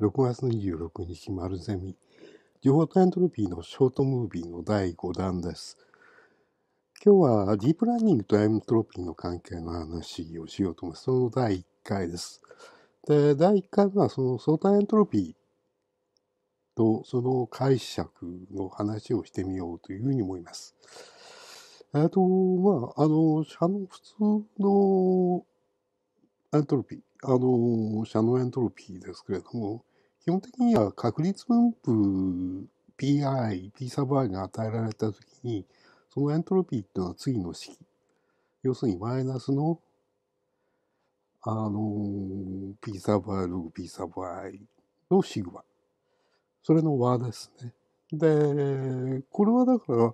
6月26日、丸ゼミ。情報とエントロピーのショートムービーの第5弾です。今日はディープラーニングとエントロピーの関係の話をしようと思います。その第1回です。で、第1回はその相対エントロピーとその解釈の話をしてみようというふうに思います。えっと、まあ、あの、社の普通のエントロピー、あの、社のエントロピーですけれども、基本的には確率分布 PI、P サバ i が与えられたときに、そのエントロピーっていうのは次の式。要するにマイナスの、あの、P サブ i ログ P サブ i のシグマ。それの和ですね。で、これはだから、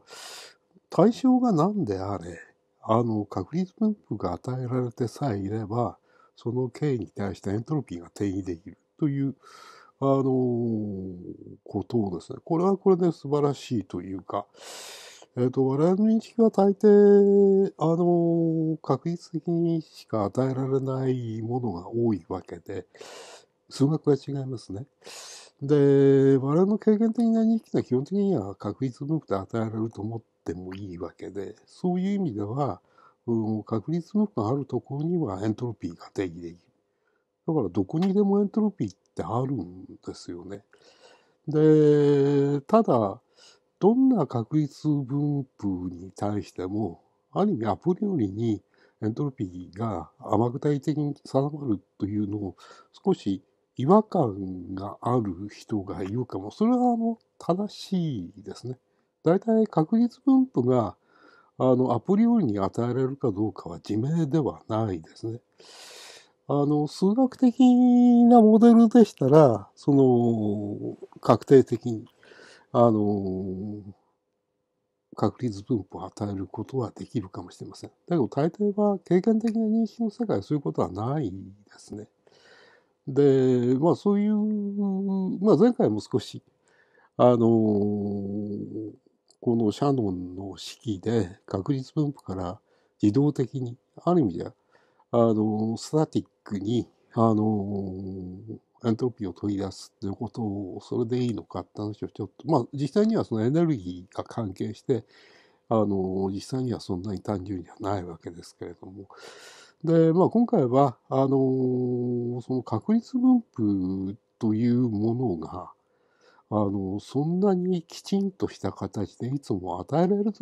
対象が何であれ、あの、確率分布が与えられてさえいれば、その K に対してエントロピーが定義できるという、あのことをですね、これはこれで素晴らしいというか、えっ、ー、と、我々の認識は大抵、あの確率的にしか与えられないものが多いわけで、数学は違いますね。で、我々の経験的な認識は基本的には確率分布で与えられると思ってもいいわけで、そういう意味では、うん、確率分布があるところにはエントロピーが定義できる。だからどこにでもエントロピーってあるんですよね。で、ただ、どんな確率分布に対しても、ある意味アプリよりにエントロピーが甘具体的に定まるというのを少し違和感がある人がいるかも。それはあの正しいですね。大体確率分布があのアプリよりに与えられるかどうかは自明ではないですね。あの、数学的なモデルでしたら、その、確定的に、あの、確率分布を与えることはできるかもしれません。だけど大抵は経験的な認識の世界はそういうことはないですね。で、まあそういう、まあ前回も少し、あの、このシャノンの式で確率分布から自動的に、ある意味ではあの、スタティックに、あの、エントロピーを取り出すということを、それでいいのかって話をちょっと、まあ、実際にはそのエネルギーが関係して、あの、実際にはそんなに単純じゃないわけですけれども。で、まあ、今回は、あの、その確率分布というものが、あの、そんなにきちんとした形でいつも与えられる、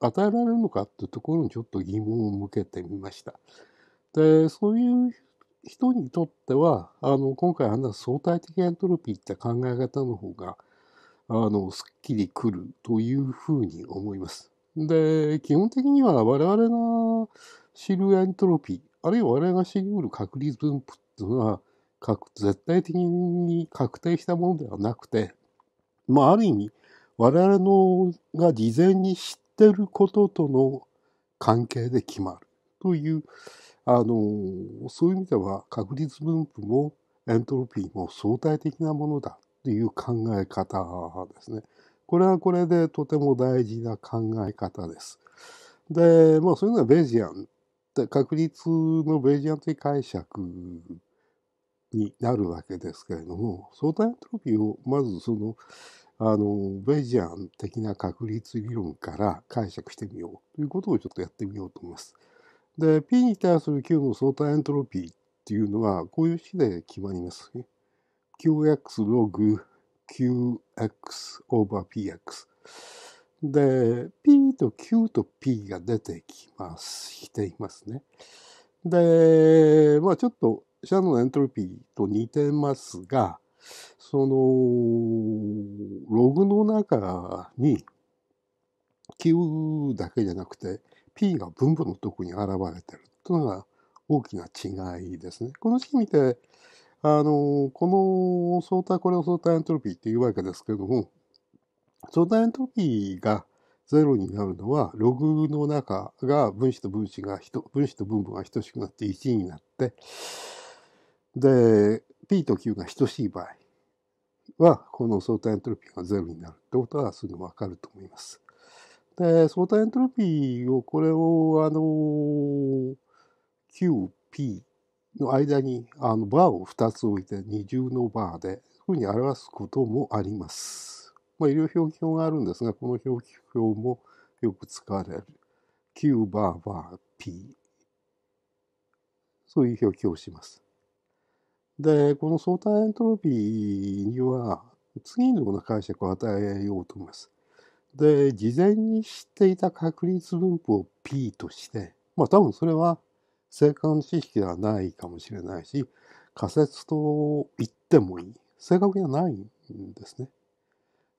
与えられるのかっていうところにちょっと疑問を向けてみました。で、そういう人にとっては、あの、今回話す相対的エントロピーって考え方の方が、あの、すっきりくるというふうに思います。で、基本的には我々が知るエントロピー、あるいは我々が知りる確率分布っていうのは、絶対的に確定したものではなくて、まあ、ある意味、我々のが事前に知ってることとの関係で決まるという、あのそういう意味では確率分布もエントロピーも相対的なものだという考え方ですね。これはこれでとても大事な考え方です。で、まあそういうのはベージアン、確率のベージアン的解釈になるわけですけれども、相対エントロピーをまずその、あの、ベージアン的な確率理論から解釈してみようということをちょっとやってみようと思います。で、P に対する Q の相対エントロピーっていうのは、こういう式で決まります、ね。QX ログ QX over PX。で、P と Q と P が出てきます、していますね。で、まあちょっと、シャのエントロピーと似てますが、その、ログの中に、Q だけじゃなくて、P が分母のとこに現れてるというのが大きな違いですね。この式見て、あの、この相対、これを相対エントロピーっていうわけですけれども、相対エントロピーが0になるのは、ログの中が分子と分子が、分子と分母が等しくなって1になって、で、P と Q が等しい場合は、この相対エントロピーが0になるってことはすぐわかると思います。で、相対エントロピーを、これを、あの、QP の間に、あの、バーを2つ置いて、二重のバーで、ふうに表すこともあります。まあ、医療表記表があるんですが、この表記表もよく使われる。Q バーバー P。そういう表記をします。で、この相対エントロピーには、次のような解釈を与えようと思います。で、事前に知っていた確率分布を P として、まあ多分それは正感知識ではないかもしれないし、仮説と言ってもいい。正確にはないんですね。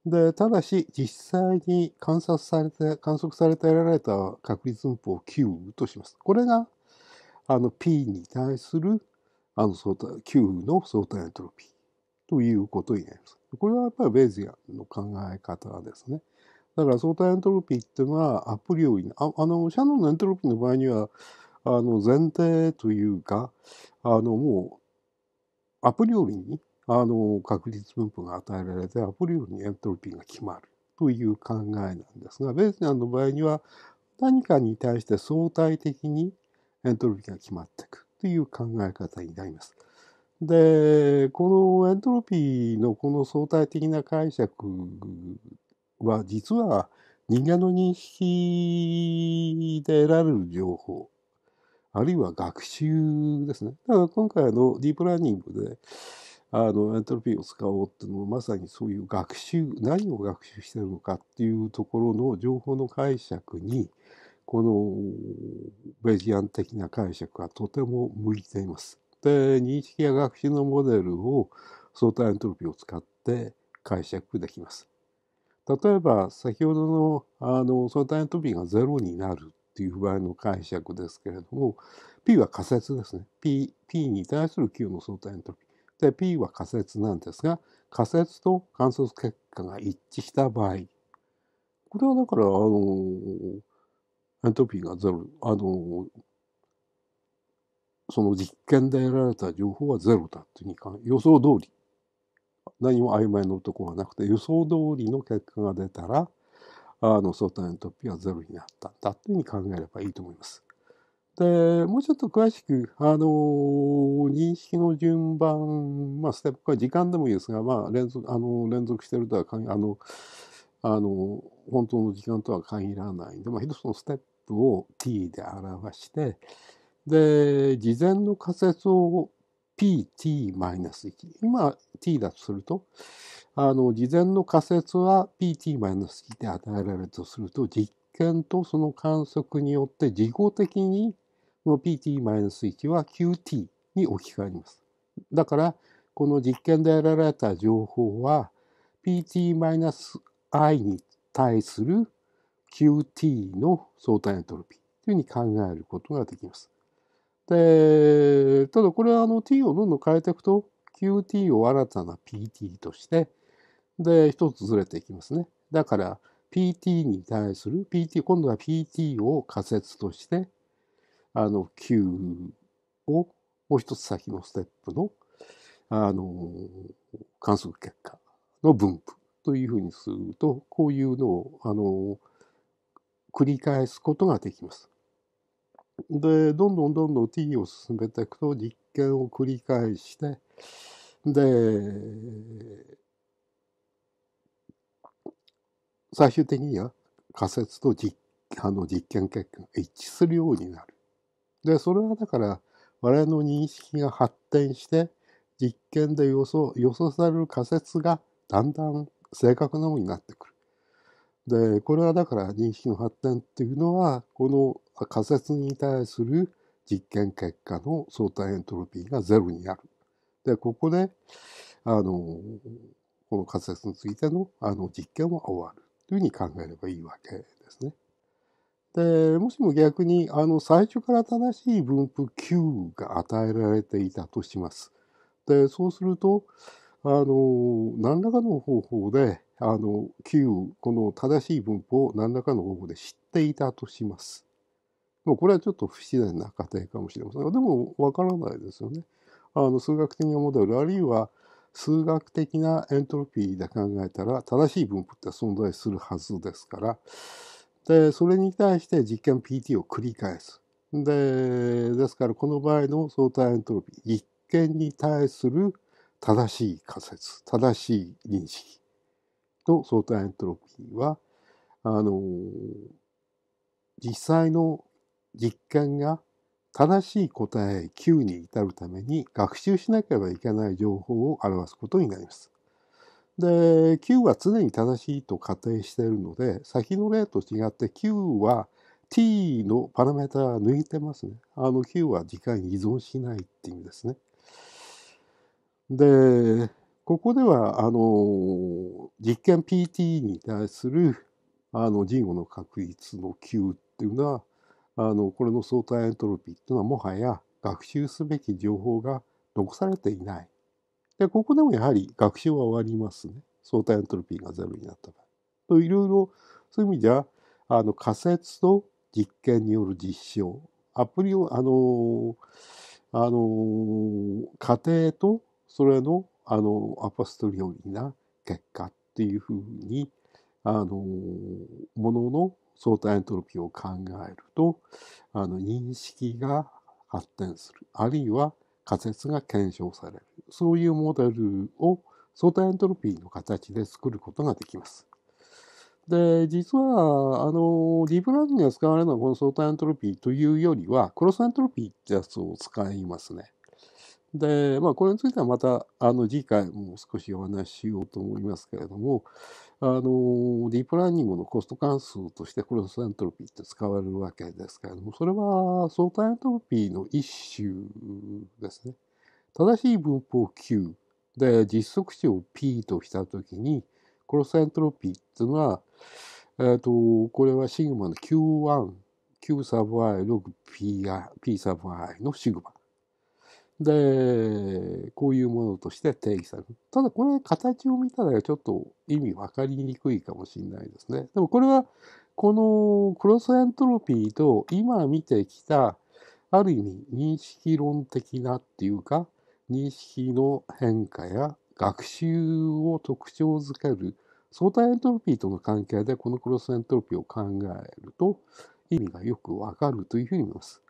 で、ただし実際に観察されて、観測されて得られた確率分布を Q とします。これが、あの P に対する、あの相対、Q の相対エントロピーということになります。これはやっぱりベーズィアンの考え方ですね。だから相対エントロピーっていうのはアプリをああのシャノンのエントロピーの場合にはあの前提というかあのもうアプリよりにあの確率分布が与えられてアプリよりにエントロピーが決まるという考えなんですがベースナーの場合には何かに対して相対的にエントロピーが決まっていくという考え方になります。でこのエントロピーのこの相対的な解釈は実は人間の認識で得られる情報、あるいは学習ですね。だから今回のディープラーニングで、あの、エントロピーを使おうっていうのはまさにそういう学習、何を学習してるのかっていうところの情報の解釈に、このベジアン的な解釈はとても向いています。で、認識や学習のモデルを相対エントロピーを使って解釈できます。例えば先ほどのあの相対ピーが0になるっていう場合の解釈ですけれども P は仮説ですね P, P に対する Q の相対エピーで P は仮説なんですが仮説と観測結果が一致した場合これはだからあのエントピーがゼロあのその実験で得られた情報はゼロだというふうに予想通り何も曖昧なとこがなくて予想通りの結果が出たらあの相対のピーはゼロになったんだというふうに考えればいいと思います。でもうちょっと詳しく、あのー、認識の順番、まあ、ステップか時間でもいいですが、まあ、連続あの連続してるとはあのあの本当の時間とは限らないんで、まあ、一つのステップを t で表してで事前の仮説を pt-1。今、t だとすると、あの、事前の仮説は pt-1 で与えられるとすると、実験とその観測によって事後的に、この pt-1 は qt に置き換わります。だから、この実験で得られた情報は、pt-i に対する qt の相対エントロピーというふうに考えることができます。で、ただこれはあの t をどんどん変えていくと、qt を新たな pt として、で、一つずれていきますね。だから、pt に対する pt、今度は pt を仮説として、あの q をもう一つ先のステップの、あの、観測結果の分布というふうにすると、こういうのを、あの、繰り返すことができます。で、どんどんどんどん T を進めていくと実験を繰り返して、で、最終的には仮説と実あの実験結果が一致するようになる。で、それはだから我々の認識が発展して、実験で予想、予想される仮説がだんだん正確なものになってくる。でこれはだから認識の発展っていうのはこの仮説に対する実験結果の相対エントロピーがゼロになる。でここであのこの仮説についてのあの実験は終わるというふうに考えればいいわけですね。でもしも逆にあの最初から正しい分布 Q が与えられていたとします。でそうするとあの何らかの方法であの旧この正しい文法を何らかの方法で知っていたとします。もうこれはちょっと不自然な過程かもしれませんがでもわからないですよね。あの数学的なモデルあるいは数学的なエントロピーで考えたら正しい分布って存在するはずですからでそれに対して実験 PT を繰り返す。でですからこの場合の相対エントロピー実験に対する正しい仮説正しい認識と相対エントロピーはあの実際の実感が正しい答え Q に至るために学習しなければいけない情報を表すことになります。で Q は常に正しいと仮定しているので先の例と違って Q は t のパラメータ抜いてますね。あの Q は時間に依存しないっていう意味ですね。でここでは、あの、実験 PT に対する、あの、人語の確率の Q っていうのは、あの、これの相対エントロピーっていうのは、もはや学習すべき情報が残されていない。で、ここでもやはり学習は終わりますね。相対エントロピーがゼロになった場合。と、いろいろ、そういう意味じゃ、あの、仮説と実験による実証。アプリを、あの、あの、過程と、それのあのアポストリオリな結果っていうふうにあのものの相対エントロピーを考えるとあの認識が発展するあるいは仮説が検証されるそういうモデルを相対エントロピーの形で作ることができます。で、実は、あの、ディープラーニングが使われるのはこの相対エントロピーというよりは、クロスエントロピーってやつを使いますね。で、まあ、これについてはまた、あの、次回も少しお話ししようと思いますけれども、あの、ディープラーニングのコスト関数としてクロスエントロピーって使われるわけですけれども、それは相対エントロピーの一種ですね。正しい分法 Q で実測値を P としたときに、クロスエントロピーっていうのは、えっ、ー、と、これはシグマの Q1、Q サブ I ログ P, P サブ I のシグマ。で、こういうものとして定義される。ただこれ形を見たらちょっと意味分かりにくいかもしれないですね。でもこれはこのクロスエントロピーと今見てきたある意味認識論的なっていうか認識の変化や学習を特徴づける相対エントロピーとの関係でこのクロスエントロピーを考えると意味がよくわかるというふうに思います。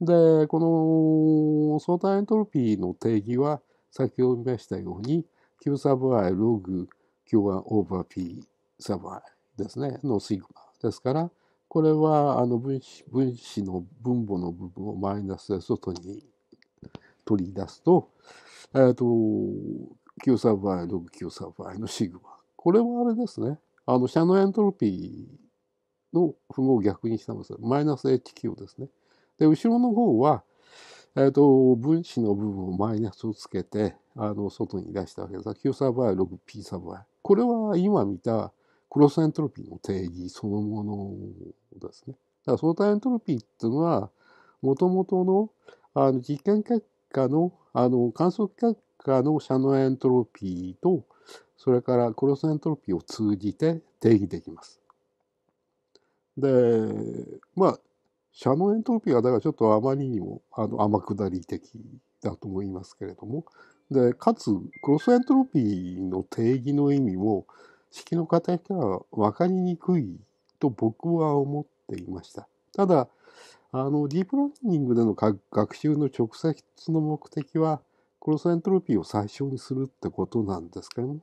で、この相対エントロピーの定義は、先ほど見ましたように、Q サブ i ログ Q1 オーバー P サブ i ですね、のシグマですから、これはあの分子分子の分母の部分をマイナスで外に取り出すと、えっ、ー、と、Q サブ i ログ Q サブ i のシグマ。これはあれですね、あの、シャノエントロピーの符号を逆にしたんです。マイナス HQ ですね。で、後ろの方は、えっ、ー、と、分子の部分をマイナスをつけて、あの、外に出したわけです。Q サバイ 6P サバイ。これは今見たクロスエントロピーの定義そのものですね。だから相対エントロピーっていうのは、もともとのあの実験結果の、あの、観測結果のシャノエントロピーと、それからクロスエントロピーを通じて定義できます。で、まあ、シャノエントロピーはだからちょっとあまりにもあの天下り的だと思いますけれどもでかつクロスエントロピーの定義の意味も式の形から分かりにくいと僕は思っていました。ただあのディープラーニングでの学習の直接の目的はクロスエントロピーを最小にするってことなんですけれども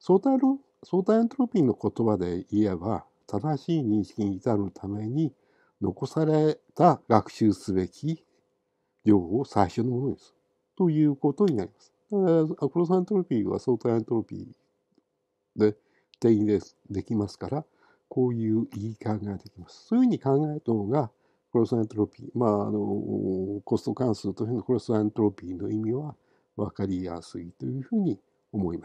相対相対エントロピーの言葉で言えば正しい認識に至るために残された学習すべき情報を最初のものにするということになります。だからアクロスアントロピーは相対アントロピーで定義でできますから、こういう言い換えができます。そういうふうに考えた方が、クロスアントロピー、まあ、あの、コスト関数というのクロスアントロピーの意味は分かりやすいというふうに思います。